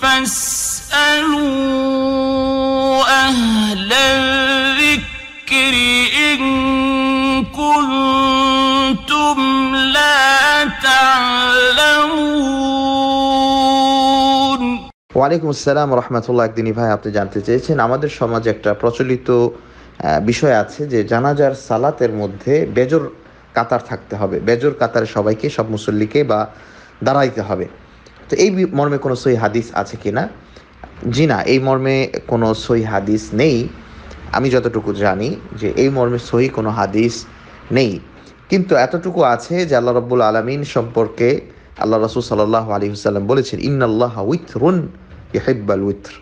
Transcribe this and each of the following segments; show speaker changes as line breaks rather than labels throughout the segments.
فاسألوا أهل الذكر إن كنتم لا تعلمون
ওয়ালাইকুম আসসালাম রহমতুল্লাহ একদিনই ভাই আপনি জানতে চেয়েছেন আমাদের সমাজে একটা প্রচলিত বিষয় আছে যে জানাজার সালাতের মধ্যে বেজর কাতার থাকতে হবে বেজর কাতারে সবাইকে সব মুসল্লিকে বা দাঁড়াইতে হবে তো এই মর্মে কোনো সই হাদিস আছে কি না জি না এই মর্মে কোনো সই হাদিস নেই আমি যতটুকু জানি যে এই মর্মে সহি কোনো হাদিস নেই কিন্তু এতটুকু আছে যে আল্লাহ রব্বুল আলমিন সম্পর্কে আল্লাহ রসুল সাল্লাহ আলী হুসাল্লাম বলেছেন ইন্নাল্লাহ উইথরুন ইহেব্বাল উইথর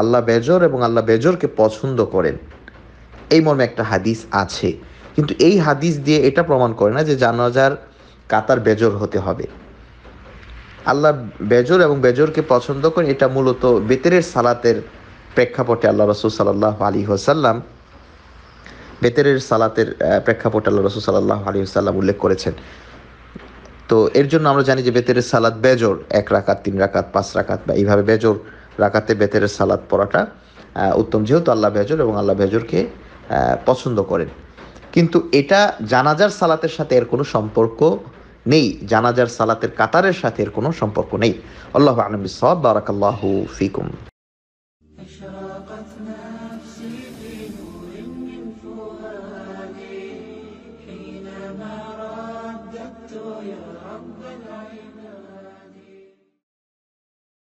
আল্লাহ বেজর এবং আল্লাহ বেজরকে পছন্দ করেন এই মর্মে একটা হাদিস আছে কিন্তু এই হাদিস দিয়ে এটা প্রমাণ করে না যে জানাজার কাতার বেজর হতে হবে আল্লাহ বেজর এবং বেজরকে পছন্দ করেন এটা মূলত বেতেরের সালাতের প্রেক্ষাপটে আল্লাহ রসুল সাল্লাহ আলী হোসাল্লাম বেতেরের সালাতের প্রেক্ষাপটে আল্লাহ রসুল সাল্লাহ আলী হাসাল্লাম উল্লেখ করেছেন তো এর জন্য আমরা জানি যে বেতেরের সালাত বেজর এক রাকাত তিন রাকাত পাঁচ রাকাত বা এইভাবে বেজর রাকাতে বেতেরের সালাত পড়াটা উত্তম যেহেতু আল্লাহ বেজর এবং আল্লাহ বেজরকে পছন্দ করেন কিন্তু এটা জানাজার সালাতের সাথে এর কোনো সম্পর্ক নেই জানাজার সালাতের কাতারের সাথে এর কোনো সম্পর্ক নেই আল্লাহ আলম সব ফিকুম
يا رب